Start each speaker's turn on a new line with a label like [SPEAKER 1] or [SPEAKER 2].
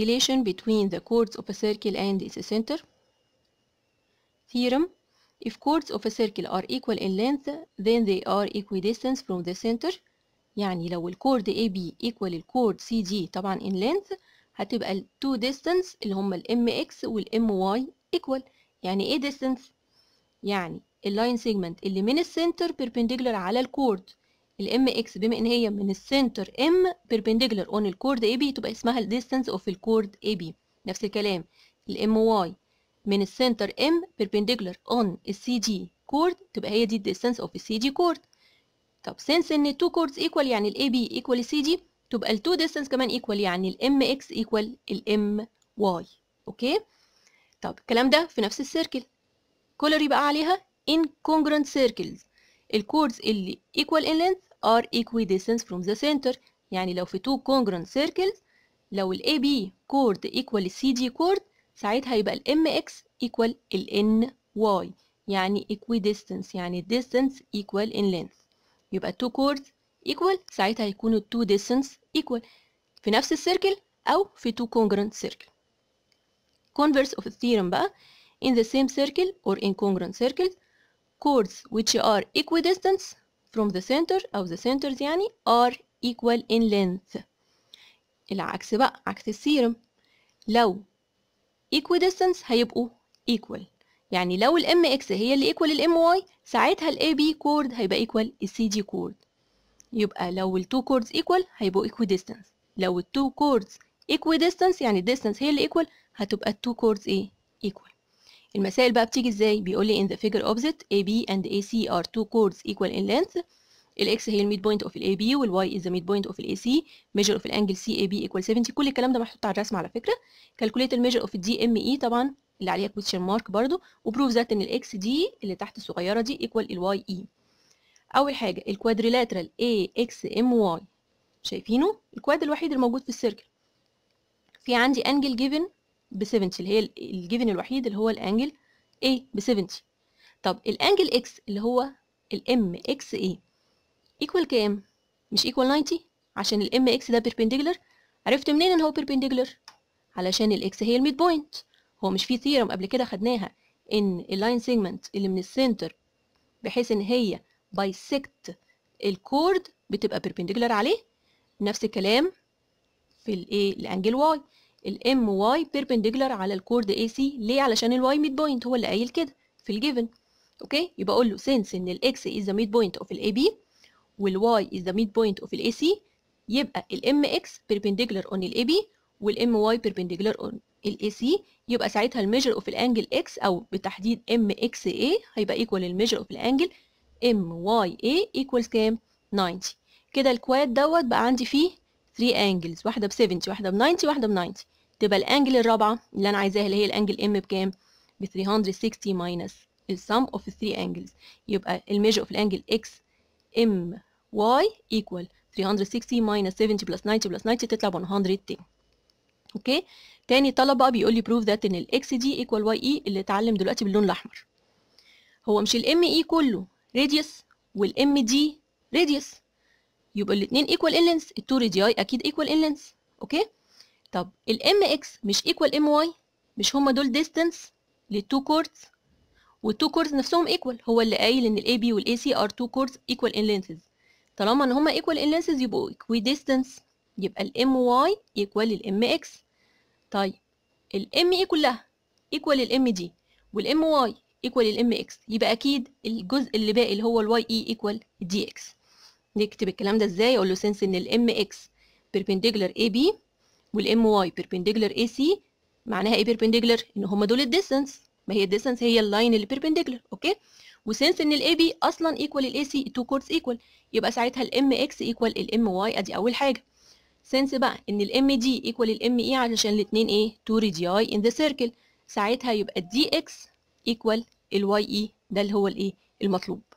[SPEAKER 1] relation between the chords of a circle and its center theorem if chords of a circle are equal in length then they are equidistant from the center يعني لو الكورد AB equal الكورد CD طبعا in length هتبقى ال two distance اللي هما ال MX وال MY equal يعني ايه distance؟ يعني اللاين سيجمنت اللي من السنتر perpendicular على الكورد الام اكس بما ان هي من السنتر ام perpendicular اون الكورد اي بي تبقى اسمها الديستنس اوف الكورد اي بي نفس الكلام الام واي من السنتر ام perpendicular اون السي جي كورد تبقى هي دي الديستنس اوف السي جي كورد طب since ان التو كوردز ايكوال يعني الاي بي ايكوال السي جي تبقى التو ديستنس كمان ايكوال يعني الام اكس ايكوال الام واي اوكي طب الكلام ده في نفس السيركل كولر يبقى عليها incongruent سيركلز الكورز اللي equal in length are equidistant from the center يعني لو في two congruent circles لو ال AB chord equal ال CG chord ساعتها يبقى ال MX equal ال NY يعني equidistant يعني distance equal in length يبقى two chords equal ساعتها يكونوا two distance equal في نفس السيركل أو في two congruent circles converse of the theorem بقى in the same circle or in congruent circles chords which are equidistant from the center أو the centers يعني are equal in length العكس بقى عكس السيرم لو equidistant هيبقوا equal يعني لو الـ mx هي اللي equal الـ my ساعتها الـ ab chord هيبقى equal الـ CG chord يبقى لو الـ two chords equal هيبقوا equidistant لو الـ two chords equidistant يعني distance هي اللي equal هتبقى الـ two chords ايه equal المسائل بقى بتيجي ازاي بيقول لي in the figure opposite AB and AC are two chords equal in length الاكس هي الميد بوينت اوف الاي بي والواي از ميد بوينت اوف الاي سي ميجر اوف الانجل سي اي بي ايكوال 70 كل الكلام ده محطوط على الرسم على فكره كالكوليت الميجر اوف الدي ام اي طبعا اللي عليها كويشن مارك برده وبروف ذات ان الاكس دي اللي تحت الصغيره دي ايكوال الواي اي اول حاجه الكوادريلاترال اي اكس ام واي شايفينه الكواد الوحيد الموجود في السيركل في عندي انجل جيفن ب 70 اللي هي الجيفن الوحيد اللي هو الانجل A ب 70 طب الانجل X اللي هو الام اكس اي ايكوال كام مش ايكوال 90 عشان الام اكس ده بيربنديكولار عرفت منين ان هو بيربنديكولار علشان ال X هي الميد بوينت هو مش في ثيرم قبل كده خدناها ان اللاين سيجمنت اللي من السنتر بحيث ان هي بايسكت الكورد بتبقى بيربنديكولار عليه نفس الكلام في الايه الانجل واي الام واي بيربنديجولار على الكورد اي سي ليه علشان الواي ميد بوينت هو اللي قايل كده في الجيفن اوكي يبقى اقول له سينس ان الاكس از ذا ميد بوينت اوف الاي بي والواي از ذا ميد بوينت اوف الاي سي يبقى الام اكس بيربنديجولار اون الاي بي والام واي بيربنديجولار اون الاي سي يبقى ساعتها الميجر اوف الانجل اكس او بالتحديد ام اكس اي هيبقى ايكوال الميجر اوف الانجل ام واي اي ايكوالز كام 90 كده الكواد دوت بقى عندي فيه 3 angles واحده ب 70 واحده ب 90 واحده ب 90 تبقى الانجل الرابعه اللي انا عايزاها اللي هي الانجل ام بكام ب 360 minus السم اوف 3 angles يبقى الميجر اوف الانجل اكس ام واي ايكوال 360 minus 70 plus 90 plus 90 تطلع ب 110 اوكي تاني طلب بقى بيقول لي بروف ذات ان الاكس دي ايكوال واي اي اللي اتعلم دلوقتي باللون الاحمر هو مش الام اي e كله radius والام دي radius يبقى الاثنين ايكوال ان لينث التو ريدياي اكيد ايكوال ان لينث اوكي طب الام اكس مش ايكوال ام واي مش هما دول ديستنس للتو كوردز والتو كوردز نفسهم ايكوال هو اللي قايل ان الاي بي والاي سي ار تو كوردز ايكوال ان لينثز طالما ان هما ايكوال ان لينثز يبقوا ايكوي ديستنس يبقى الام واي ايكوال الام اكس طيب الام اي e كلها ايكوال الام دي والام واي ايكوال الام اكس يبقى اكيد الجزء اللي باقي اللي هو الواي اي ايكوال دي اكس نكتب الكلام ده ازاي اقول له سنس ان الام اكس بيربنديجلر اي بي والام واي بيربنديجلر اي سي معناها ايه بيربنديجلر ان هما دول الديستنس ما هي الديستنس هي اللاين اللي بيربنديجلر اوكي وسنس ان الاي بي اصلا ايكوال الاي سي تو كورس ايكوال يبقى ساعتها الام اكس ايكوال الام واي ادي اول حاجه سنس بقى ان الام دي ايكوال الام اي علشان الاثنين ايه تو ريدياي ان ذا سيركل ساعتها يبقى الدي اكس ايكوال الواي اي ده اللي هو الايه المطلوب